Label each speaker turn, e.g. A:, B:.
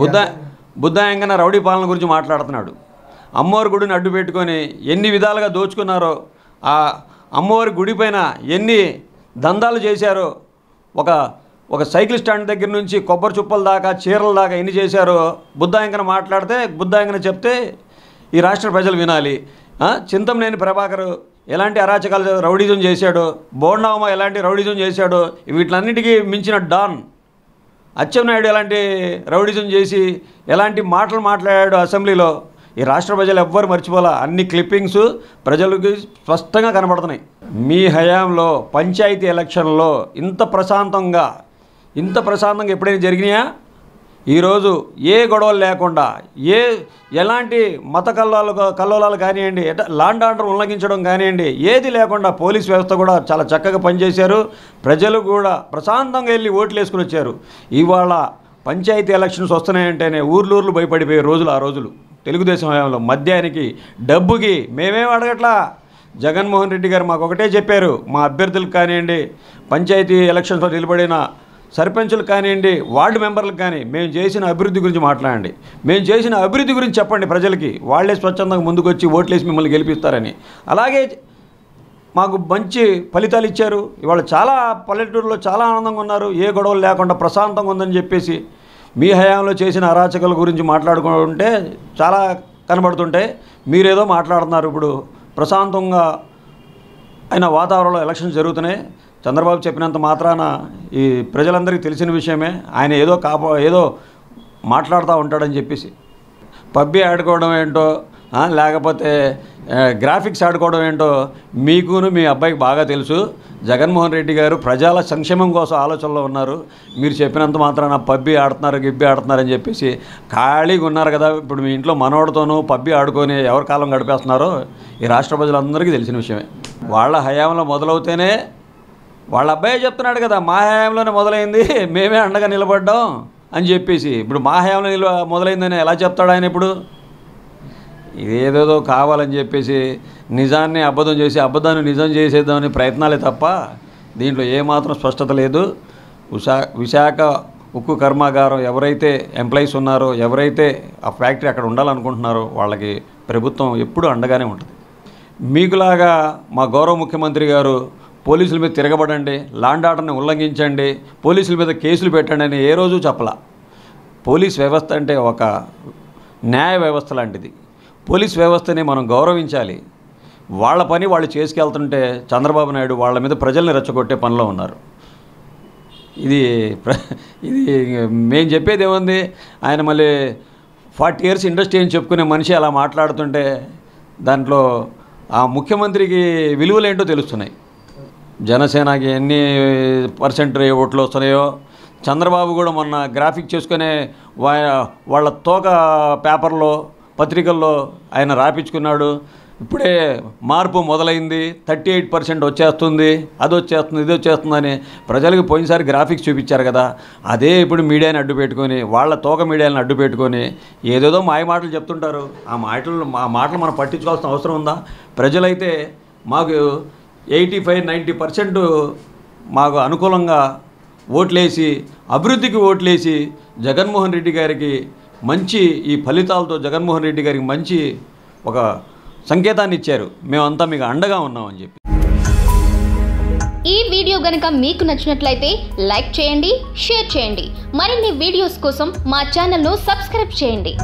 A: Buddha బుద్ధాయంగన rowdy పాలన గురించి మాట్లాడుతున్నాడు అమ్మవారి గుడిని అడ్డు పెట్టుకొని ఎన్ని విధాలుగా దోచుకున్నారో ఆ అమ్మవారి గుడి పైన ఎన్ని దందాలు చేశారో ఒక ఒక సైకిల్ స్టాండ్ దగ్గర నుంచి కొబ్బరి చుప్పల దాకా చీరల దాకా ఎన్ని చేశారో బుద్ధాయంకన మాట్లాడితే బుద్ధాయంకన చెప్తే ఈ రాష్ట్ర ప్రజలు వినాలి చింతమనేని ప్రభాకర్ ఎలాంటి అరాచకాలు రౌడీజం చేశాడో బోర్నామా ఎలాంటి రౌడీజం చేశాడో వీటిలన్నిటికీ మించిన డాన్ అచ్చెన్నాయుడు ఎలాంటి రౌడిజం చేసి ఎలాంటి మాటలు మాట్లాడాడు అసెంబ్లీలో ఈ రాష్ట్ర ప్రజలు ఎవ్వరు మర్చిపోలే అన్ని క్లిప్పింగ్స్ ప్రజలకు స్పష్టంగా కనబడుతున్నాయి మీ హయాంలో పంచాయతీ ఎలక్షన్లో ఇంత ప్రశాంతంగా ఇంత ప్రశాంతంగా ఎప్పుడైనా జరిగినాయా ఈరోజు ఏ గొడవలు లేకుండా ఏ ఎలాంటి మత కల్లోలు కల్లోలాలు కానివ్వండి లాండ్ ఆర్డర్ ఉల్లంఘించడం కానివ్వండి ఏది లేకుండా పోలీస్ వ్యవస్థ కూడా చాలా చక్కగా పనిచేశారు ప్రజలు కూడా ప్రశాంతంగా వెళ్ళి ఓట్లు వేసుకుని వచ్చారు ఇవాళ పంచాయతీ ఎలక్షన్స్ వస్తున్నాయంటేనే ఊర్లూర్లు భయపడిపోయే రోజులు ఆ రోజులు తెలుగుదేశం హయాంలో మద్యానికి డబ్బుకి మేమేం అడగట్లా జగన్మోహన్ రెడ్డి గారు మాకు ఒకటే చెప్పారు మా అభ్యర్థులకు కానివ్వండి పంచాయతీ ఎలక్షన్స్లో నిలబడిన సర్పంచులు కానివ్వండి వార్డు మెంబర్లకు కానీ మేము చేసిన అభివృద్ధి గురించి మాట్లాడండి మేము చేసిన అభివృద్ధి గురించి చెప్పండి ప్రజలకి వాళ్ళే స్వచ్ఛందంగా ముందుకొచ్చి ఓట్లేసి మిమ్మల్ని గెలిపిస్తారని అలాగే మాకు మంచి ఫలితాలు ఇచ్చారు ఇవాళ చాలా పల్లెటూరులో చాలా ఆనందంగా ఉన్నారు ఏ గొడవలు లేకుండా ప్రశాంతంగా ఉందని చెప్పేసి మీ హయాంలో చేసిన అరాచకాల గురించి మాట్లాడుకుంటే చాలా కనబడుతుంటే మీరేదో మాట్లాడుతున్నారు ఇప్పుడు ప్రశాంతంగా అయినా వాతావరణంలో ఎలక్షన్ జరుగుతున్నాయి చంద్రబాబు చెప్పినంత మాత్రాన ఈ ప్రజలందరికీ తెలిసిన విషయమే ఆయన ఏదో కాపా ఏదో మాట్లాడుతూ ఉంటాడని చెప్పేసి పబ్బి ఆడుకోవడం ఏంటో లేకపోతే గ్రాఫిక్స్ ఆడుకోవడం ఏంటో మీకును మీ అబ్బాయికి బాగా తెలుసు జగన్మోహన్ రెడ్డి గారు ప్రజల సంక్షేమం కోసం ఆలోచనలో ఉన్నారు మీరు చెప్పినంత మాత్రాన పబ్బి ఆడుతున్నారు గిబ్బి ఆడుతున్నారని చెప్పేసి ఖాళీగా ఉన్నారు కదా ఇప్పుడు మీ ఇంట్లో మనోడితోనూ పబ్బి ఆడుకొని ఎవరి కాలం గడిపేస్తున్నారో ఈ రాష్ట్ర ప్రజలందరికీ తెలిసిన విషయమే వాళ్ళ హయాంలో మొదలవుతేనే వాళ్ళ అబ్బాయి చెప్తున్నాడు కదా మా హయాంలోనే మొదలైంది మేమే అండగా నిలబడ్డాం అని చెప్పేసి ఇప్పుడు మా హయాంలో నిల మొదలైందని ఎలా చెప్తాడు ఆయన ఇప్పుడు ఇదేదేదో కావాలని చెప్పేసి నిజాన్ని అబద్ధం చేసి అబద్ధాన్ని నిజం చేసేద్దామని ప్రయత్నాలే తప్ప దీంట్లో ఏమాత్రం స్పష్టత లేదు విశాఖ ఉక్కు కర్మాగారం ఎవరైతే ఎంప్లాయీస్ ఉన్నారో ఎవరైతే ఆ ఫ్యాక్టరీ అక్కడ ఉండాలనుకుంటున్నారో వాళ్ళకి ప్రభుత్వం ఎప్పుడూ అండగానే ఉంటుంది మీకులాగా మా గౌరవ ముఖ్యమంత్రి గారు పోలీసుల మీద తిరగబడండి లాండాటని ఉల్లంఘించండి పోలీసుల మీద కేసులు పెట్టండి అని ఏ రోజు చెప్పలా పోలీస్ వ్యవస్థ అంటే ఒక న్యాయ వ్యవస్థ లాంటిది పోలీస్ వ్యవస్థని మనం గౌరవించాలి వాళ్ళ పని వాళ్ళు చేసుకెళ్తుంటే చంద్రబాబు నాయుడు వాళ్ళ మీద ప్రజల్ని రెచ్చగొట్టే పనిలో ఉన్నారు ఇది ఇది మేము చెప్పేది ఏముంది ఆయన మళ్ళీ ఫార్టీ ఇయర్స్ ఇండస్ట్రీ అని చెప్పుకునే మనిషి అలా మాట్లాడుతుంటే దాంట్లో ఆ ముఖ్యమంత్రికి విలువలు ఏంటో తెలుస్తున్నాయి జనసేనకి ఎన్ని పర్సెంట్ ఓట్లు వస్తున్నాయో చంద్రబాబు కూడా మొన్న గ్రాఫిక్ చేసుకునే వాళ్ళ తోక పేపర్లో పత్రికల్లో ఆయన రాపించుకున్నాడు ఇప్పుడే మార్పు మొదలైంది థర్టీ ఎయిట్ పర్సెంట్ వచ్చేస్తుంది అది వచ్చేస్తుంది ఇది వచ్చేస్తుందని ప్రజలకు పోయినసారి గ్రాఫిక్స్ చూపించారు కదా అదే ఇప్పుడు మీడియాని అడ్డు పెట్టుకొని వాళ్ళ తోక మీడియాని అడ్డు పెట్టుకొని ఏదేదో మాయ మాటలు చెప్తుంటారు ఆ మాటలు మా మాటలు మనం పట్టించుకోవాల్సిన అవసరం ఉందా ప్రజలైతే మాకు ఎయిటీ ఫైవ్ నైంటీ పర్సెంట్ మాకు అనుకూలంగా ఓట్లేసి అభివృద్ధికి ఓట్లేసి జగన్మోహన్ రెడ్డి గారికి మంచి ఈ ఫలితాలతో జగన్మోహన్ రెడ్డి గారికి మంచి ఒక సంకేతాన్ని ఇచ్చారు మేమంతా మీకు అండగా ఉన్నామని చెప్పి ఈ వీడియో గనక మీకు నచ్చినట్లయితే లైక్ చేయండి షేర్ చేయండి మరిన్ని వీడియోస్ కోసం మా ఛానల్ను సబ్స్క్రైబ్ చేయండి